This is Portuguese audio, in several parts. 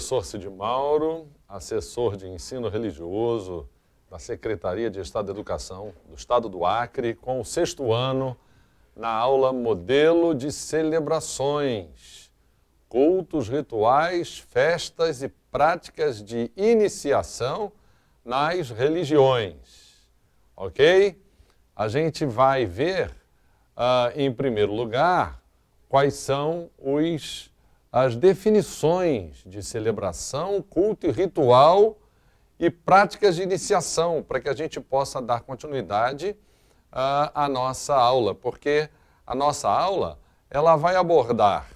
professor Cid Mauro, assessor de ensino religioso da Secretaria de Estado de Educação do Estado do Acre, com o sexto ano, na aula modelo de celebrações, cultos, rituais, festas e práticas de iniciação nas religiões. Ok? A gente vai ver, uh, em primeiro lugar, quais são os as definições de celebração, culto e ritual e práticas de iniciação, para que a gente possa dar continuidade uh, à nossa aula, porque a nossa aula ela vai abordar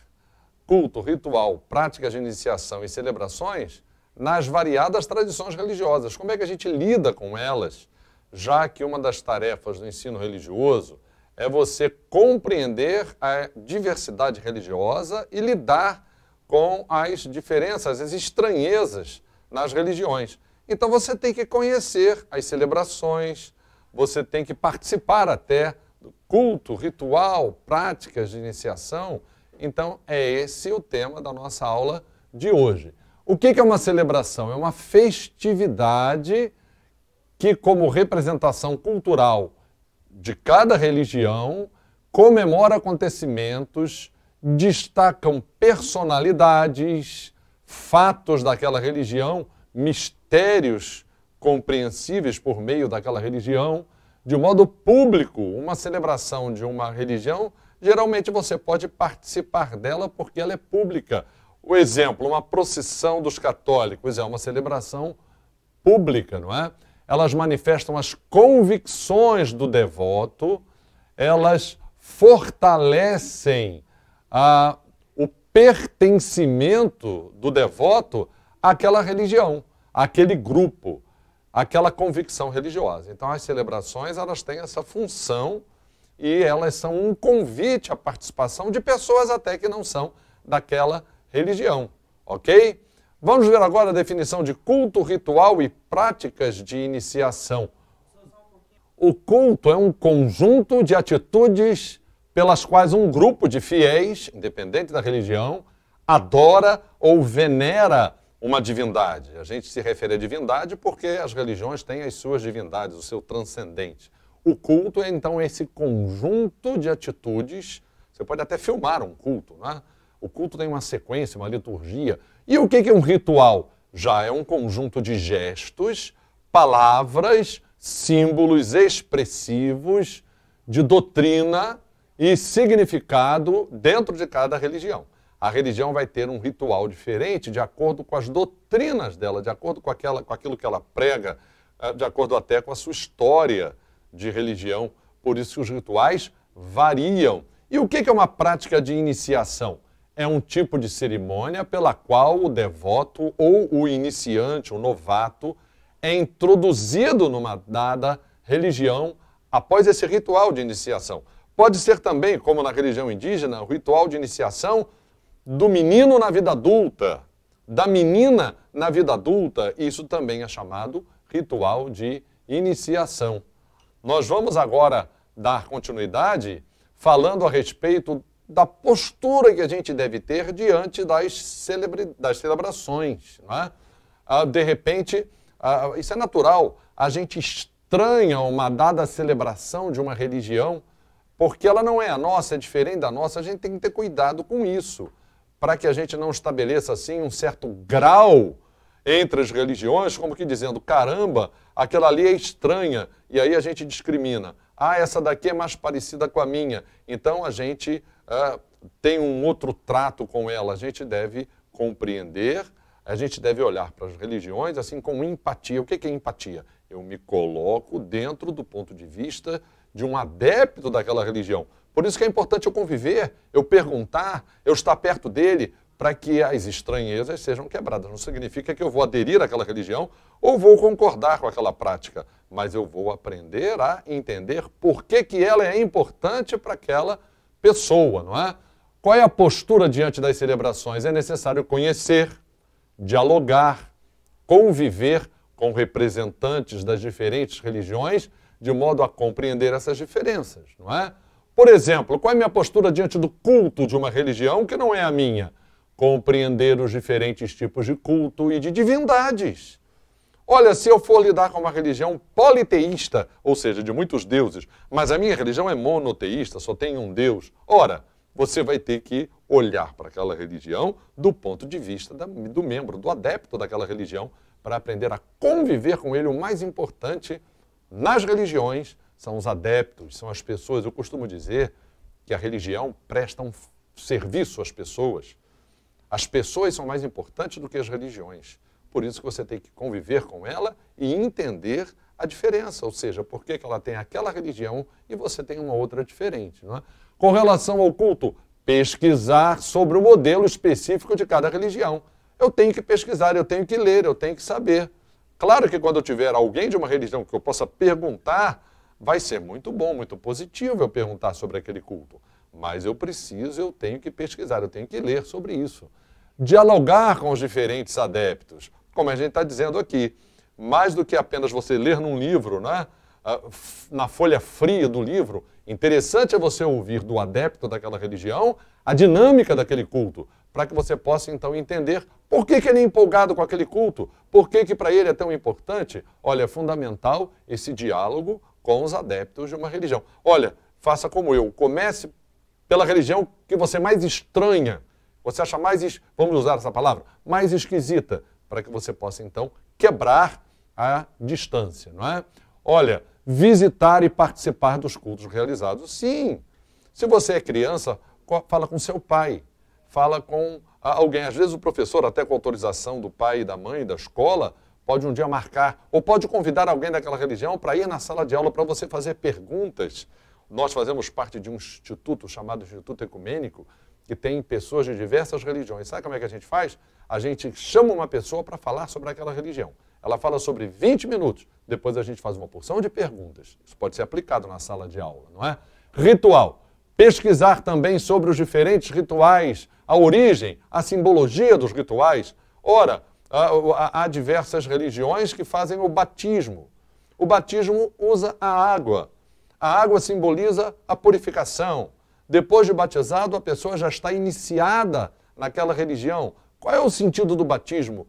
culto, ritual, práticas de iniciação e celebrações nas variadas tradições religiosas. Como é que a gente lida com elas, já que uma das tarefas do ensino religioso é você compreender a diversidade religiosa e lidar com as diferenças, as estranhezas nas religiões. Então você tem que conhecer as celebrações, você tem que participar até do culto, ritual, práticas de iniciação. Então é esse o tema da nossa aula de hoje. O que é uma celebração? É uma festividade que, como representação cultural de cada religião comemora acontecimentos, destacam personalidades, fatos daquela religião, mistérios compreensíveis por meio daquela religião. De modo público, uma celebração de uma religião, geralmente você pode participar dela porque ela é pública. O exemplo, uma procissão dos católicos é uma celebração pública, não é? elas manifestam as convicções do devoto, elas fortalecem ah, o pertencimento do devoto àquela religião, àquele grupo, àquela convicção religiosa. Então, as celebrações elas têm essa função e elas são um convite à participação de pessoas até que não são daquela religião, ok? Vamos ver agora a definição de culto ritual e práticas de iniciação. O culto é um conjunto de atitudes pelas quais um grupo de fiéis, independente da religião, adora ou venera uma divindade. A gente se refere à divindade porque as religiões têm as suas divindades, o seu transcendente. O culto é então esse conjunto de atitudes. Você pode até filmar um culto, não é? O culto tem uma sequência, uma liturgia. E o que é um ritual? Já é um conjunto de gestos, palavras, símbolos expressivos de doutrina e significado dentro de cada religião. A religião vai ter um ritual diferente de acordo com as doutrinas dela, de acordo com, aquela, com aquilo que ela prega, eh, de acordo até com a sua história de religião. Por isso que os rituais variam. E o que é uma prática de iniciação? é um tipo de cerimônia pela qual o devoto ou o iniciante, o novato, é introduzido numa dada religião após esse ritual de iniciação. Pode ser também, como na religião indígena, o ritual de iniciação do menino na vida adulta, da menina na vida adulta. Isso também é chamado ritual de iniciação. Nós vamos agora dar continuidade falando a respeito da postura que a gente deve ter diante das, celebre, das celebrações. Não é? ah, de repente, ah, isso é natural, a gente estranha uma dada celebração de uma religião porque ela não é a nossa, é diferente da nossa, a gente tem que ter cuidado com isso, para que a gente não estabeleça assim um certo grau entre as religiões, como que dizendo, caramba, aquela ali é estranha, e aí a gente discrimina. Ah, essa daqui é mais parecida com a minha. Então a gente uh, tem um outro trato com ela. A gente deve compreender, a gente deve olhar para as religiões assim com empatia. O que é empatia? Eu me coloco dentro do ponto de vista de um adepto daquela religião. Por isso que é importante eu conviver, eu perguntar, eu estar perto dele para que as estranhezas sejam quebradas. Não significa que eu vou aderir àquela religião ou vou concordar com aquela prática, mas eu vou aprender a entender por que, que ela é importante para aquela religião pessoa, não é? Qual é a postura diante das celebrações? É necessário conhecer, dialogar, conviver com representantes das diferentes religiões de modo a compreender essas diferenças, não é? Por exemplo, qual é a minha postura diante do culto de uma religião que não é a minha? Compreender os diferentes tipos de culto e de divindades. Olha, se eu for lidar com uma religião politeísta, ou seja, de muitos deuses, mas a minha religião é monoteísta, só tem um Deus. Ora, você vai ter que olhar para aquela religião do ponto de vista do membro, do adepto daquela religião, para aprender a conviver com ele. O mais importante nas religiões são os adeptos, são as pessoas. Eu costumo dizer que a religião presta um serviço às pessoas. As pessoas são mais importantes do que as religiões. Por isso que você tem que conviver com ela e entender a diferença, ou seja, por que ela tem aquela religião e você tem uma outra diferente. Não é? Com relação ao culto, pesquisar sobre o modelo específico de cada religião. Eu tenho que pesquisar, eu tenho que ler, eu tenho que saber. Claro que quando eu tiver alguém de uma religião que eu possa perguntar, vai ser muito bom, muito positivo eu perguntar sobre aquele culto. Mas eu preciso, eu tenho que pesquisar, eu tenho que ler sobre isso. Dialogar com os diferentes adeptos como a gente está dizendo aqui. Mais do que apenas você ler num livro, né? Ah, na folha fria do livro, interessante é você ouvir do adepto daquela religião a dinâmica daquele culto, para que você possa então entender por que, que ele é empolgado com aquele culto, por que, que para ele é tão importante. Olha, é fundamental esse diálogo com os adeptos de uma religião. Olha, faça como eu, comece pela religião que você mais estranha, você acha mais, vamos usar essa palavra, mais esquisita para que você possa então quebrar a distância, não é? Olha, visitar e participar dos cultos realizados. Sim. Se você é criança, fala com seu pai, fala com alguém, às vezes o professor, até com autorização do pai e da mãe da escola, pode um dia marcar ou pode convidar alguém daquela religião para ir na sala de aula para você fazer perguntas. Nós fazemos parte de um instituto chamado Instituto Ecumênico, que tem pessoas de diversas religiões. Sabe como é que a gente faz? A gente chama uma pessoa para falar sobre aquela religião. Ela fala sobre 20 minutos. Depois a gente faz uma porção de perguntas. Isso pode ser aplicado na sala de aula, não é? Ritual. Pesquisar também sobre os diferentes rituais, a origem, a simbologia dos rituais. Ora, há diversas religiões que fazem o batismo. O batismo usa a água. A água simboliza a purificação, depois de batizado, a pessoa já está iniciada naquela religião. Qual é o sentido do batismo?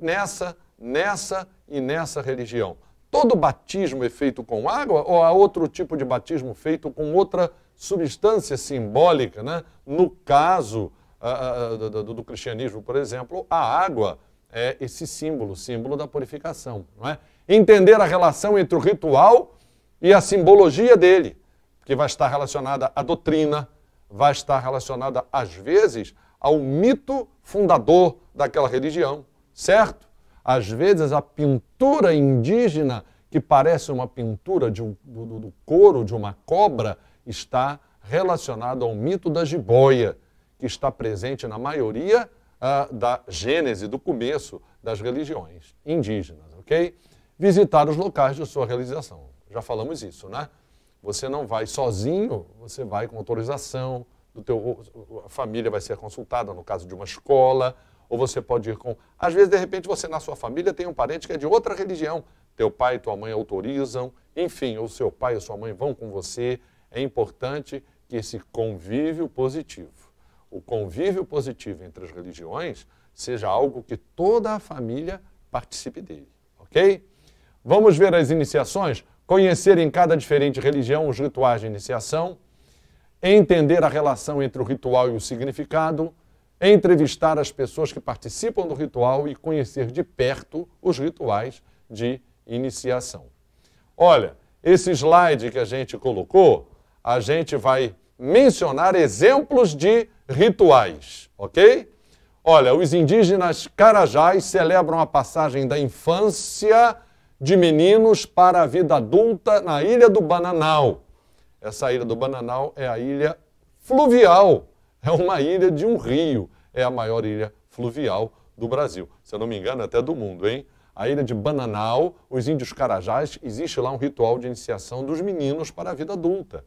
Nessa, nessa e nessa religião. Todo batismo é feito com água ou há outro tipo de batismo feito com outra substância simbólica? Né? No caso ah, ah, ah, do, do, cristianismo, por exemplo, a água é esse símbolo, símbolo da purificação. Não é? Entender a relação entre o ritual e a simbologia dele que vai estar relacionada à doutrina, vai estar relacionada, às vezes, ao mito fundador daquela religião, certo? Às vezes, a pintura indígena, que parece uma pintura de um, do, do couro de uma cobra, está relacionada ao mito da jiboia, que está presente na maioria uh, da gênese, do começo das religiões indígenas, ok? Visitar os locais de sua realização. Já falamos isso, né? Você não vai sozinho, você vai com autorização, do teu, a família vai ser consultada, no caso de uma escola, ou você pode ir com... Às vezes, de repente, você na sua família tem um parente que é de outra religião. Teu pai e tua mãe autorizam, enfim, ou seu pai ou sua mãe vão com você. É importante que esse convívio positivo, o convívio positivo entre as religiões, seja algo que toda a família participe dele, ok? Vamos ver as iniciações? conhecer em cada diferente religião os rituais de iniciação, entender a relação entre o ritual e o significado, entrevistar as pessoas que participam do ritual e conhecer de perto os rituais de iniciação. Olha, esse slide que a gente colocou, a gente vai mencionar exemplos de rituais, ok? Olha, os indígenas carajás celebram a passagem da infância de meninos para a vida adulta na Ilha do Bananal. Essa Ilha do Bananal é a ilha fluvial, é uma ilha de um rio, é a maior ilha fluvial do Brasil. Se eu não me engano, até do mundo, hein? A ilha de Bananal, os índios Carajás, existe lá um ritual de iniciação dos meninos para a vida adulta.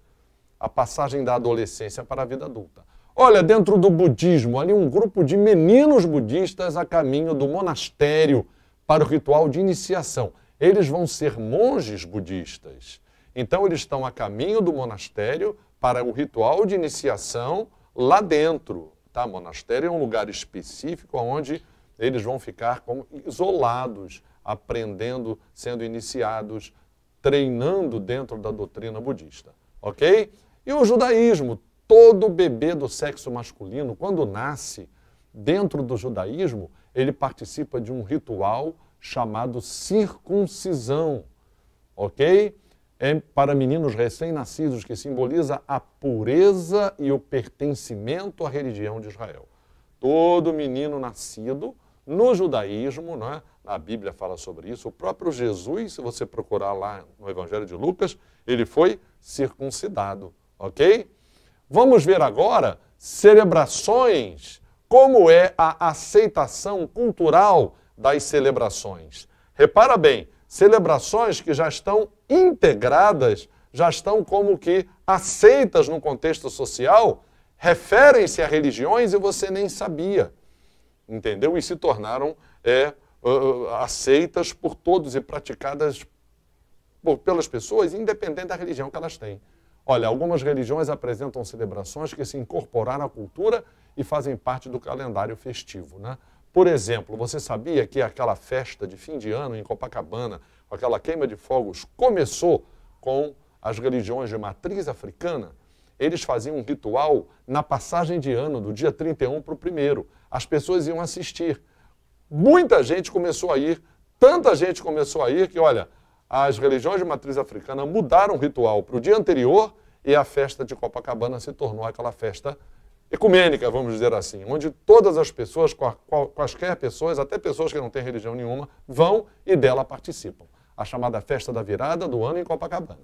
A passagem da adolescência para a vida adulta. Olha, dentro do budismo, ali um grupo de meninos budistas a caminho do monastério para o ritual de iniciação eles vão ser monges budistas. Então, eles estão a caminho do monastério para o ritual de iniciação lá dentro. Tá? Monastério é um lugar específico onde eles vão ficar como isolados, aprendendo, sendo iniciados, treinando dentro da doutrina budista. Ok? E o judaísmo? Todo bebê do sexo masculino, quando nasce, dentro do judaísmo, ele participa de um ritual chamado circuncisão, ok? É para meninos recém-nascidos, que simboliza a pureza e o pertencimento à religião de Israel. Todo menino nascido no judaísmo, né? a Bíblia fala sobre isso, o próprio Jesus, se você procurar lá no Evangelho de Lucas, ele foi circuncidado, ok? Vamos ver agora celebrações, como é a aceitação cultural das celebrações. Repara bem, celebrações que já estão integradas, já estão como que aceitas no contexto social, referem-se a religiões e você nem sabia, entendeu? E se tornaram é, aceitas por todos e praticadas por, pelas pessoas, independente da religião que elas têm. Olha, algumas religiões apresentam celebrações que se incorporaram à cultura e fazem parte do calendário festivo, né? Por exemplo, você sabia que aquela festa de fim de ano em Copacabana, aquela queima de fogos, começou com as religiões de matriz africana? Eles faziam um ritual na passagem de ano, do dia 31 para o primeiro. As pessoas iam assistir. Muita gente começou a ir, tanta gente começou a ir que, olha, as religiões de matriz africana mudaram o ritual para o dia anterior e a festa de Copacabana se tornou aquela festa ecumênica, vamos dizer assim, onde todas as pessoas, quaisquer pessoas, até pessoas que não têm religião nenhuma, vão e dela participam. A chamada festa da virada do ano em Copacabana.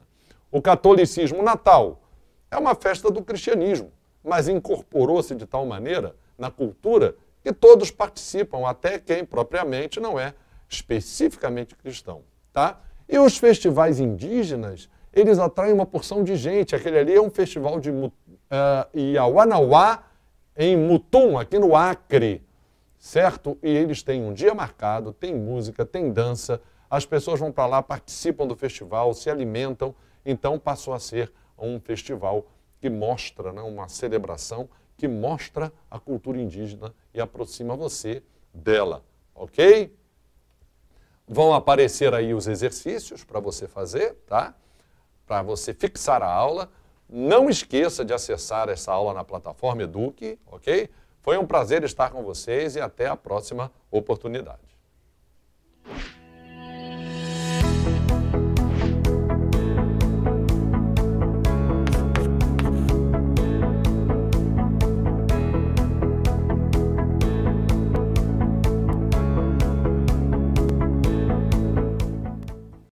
O catolicismo natal é uma festa do cristianismo, mas incorporou-se de tal maneira na cultura que todos participam, até quem propriamente não é especificamente cristão, tá? E os festivais indígenas, eles atraem uma porção de gente. Aquele ali é um festival de uh, e a Wanauá, em Mutum, aqui no Acre, certo? E eles têm um dia marcado, tem música, tem dança, as pessoas vão para lá, participam do festival, se alimentam, então passou a ser um festival que mostra, né, uma celebração que mostra a cultura indígena e aproxima você dela, ok? Vão aparecer aí os exercícios para você fazer, tá? Para você fixar a aula. Não esqueça de acessar essa aula na plataforma Eduque, ok? Foi um prazer estar com vocês e até a próxima oportunidade.